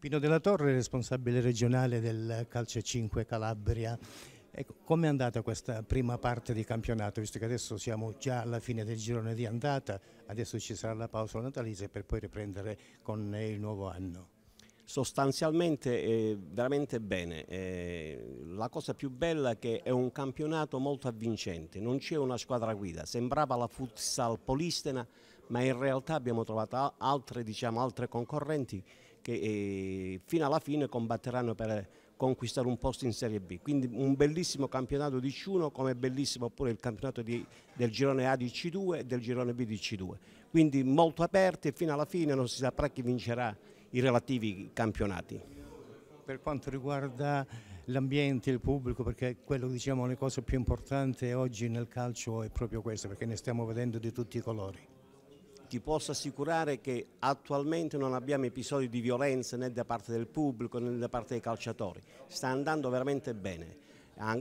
Pino della Torre, responsabile regionale del Calcio 5 Calabria. Ecco, Come è andata questa prima parte di campionato, visto che adesso siamo già alla fine del girone di andata, adesso ci sarà la pausa natalizia per poi riprendere con il nuovo anno? Sostanzialmente eh, veramente bene, eh, la cosa più bella è che è un campionato molto avvincente, non c'è una squadra guida, sembrava la futsal polistena ma in realtà abbiamo trovato altre, diciamo, altre concorrenti che eh, fino alla fine combatteranno per conquistare un posto in Serie B. Quindi un bellissimo campionato di C1 come bellissimo pure il campionato di, del girone A di C2 e del girone B di C2. Quindi molto aperti e fino alla fine non si saprà chi vincerà i relativi campionati. Per quanto riguarda l'ambiente, il pubblico, perché quello diciamo le cose più importanti oggi nel calcio è proprio questo, perché ne stiamo vedendo di tutti i colori ti posso assicurare che attualmente non abbiamo episodi di violenza né da parte del pubblico né da parte dei calciatori, sta andando veramente bene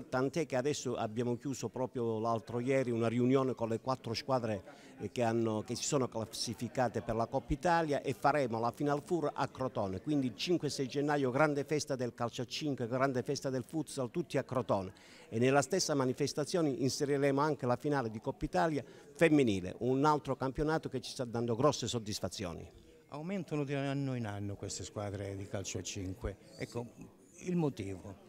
tant'è che adesso abbiamo chiuso proprio l'altro ieri una riunione con le quattro squadre eh, che, hanno, che, si sono classificate per la Coppa Italia e faremo la Final Four a Crotone, quindi il 5-6 gennaio grande festa del calcio a 5, grande festa del futsal, tutti a Crotone e nella stessa manifestazione inseriremo anche la finale di Coppa Italia femminile, un altro campionato che ci sta dando grosse soddisfazioni. Aumentano di anno in anno queste squadre di calcio a 5, ecco il motivo.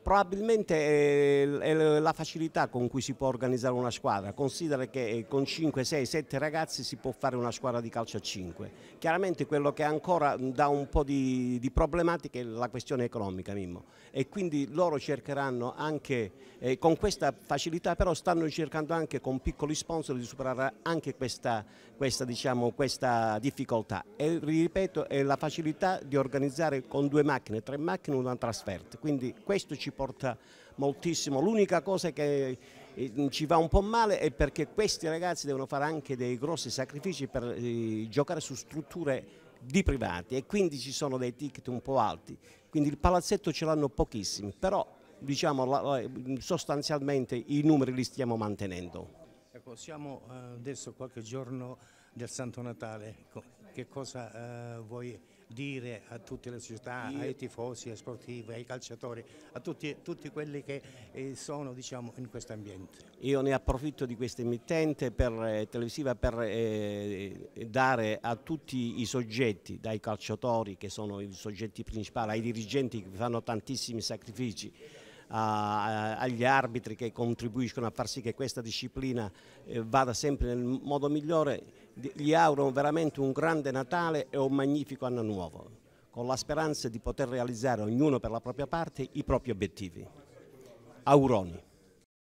Probabilmente eh, è la facilità con cui si può organizzare una squadra, considera che eh, con 5, 6, 7 ragazzi si può fare una squadra di calcio a 5. Chiaramente quello che ancora dà un po' di, di problematiche è la questione economica Mimmo. e quindi loro cercheranno anche, eh, con questa facilità però stanno cercando anche con piccoli sponsor di superare anche questa, questa, diciamo, questa difficoltà e ripeto è la facilità di organizzare con due macchine, tre macchine una trasferta, quindi questo ci porta moltissimo. L'unica cosa che eh, ci va un po' male è perché questi ragazzi devono fare anche dei grossi sacrifici per eh, giocare su strutture di privati e quindi ci sono dei ticket un po' alti, quindi il palazzetto ce l'hanno pochissimi, però diciamo, sostanzialmente i numeri li stiamo mantenendo. Ecco, siamo eh, adesso qualche giorno del Santo Natale, ecco, che cosa eh, vuoi dire a tutte le società, ai tifosi, ai sportivi, ai calciatori, a tutti, tutti quelli che eh, sono diciamo, in questo ambiente. Io ne approfitto di questa emittente per, eh, televisiva per eh, eh dare a tutti i soggetti, dai calciatori che sono i soggetti principali, ai dirigenti che fanno tantissimi sacrifici, a, agli arbitri che contribuiscono a far sì che questa disciplina eh, vada sempre nel modo migliore gli auguro veramente un grande Natale e un magnifico anno nuovo, con la speranza di poter realizzare ognuno per la propria parte i propri obiettivi. Auroni.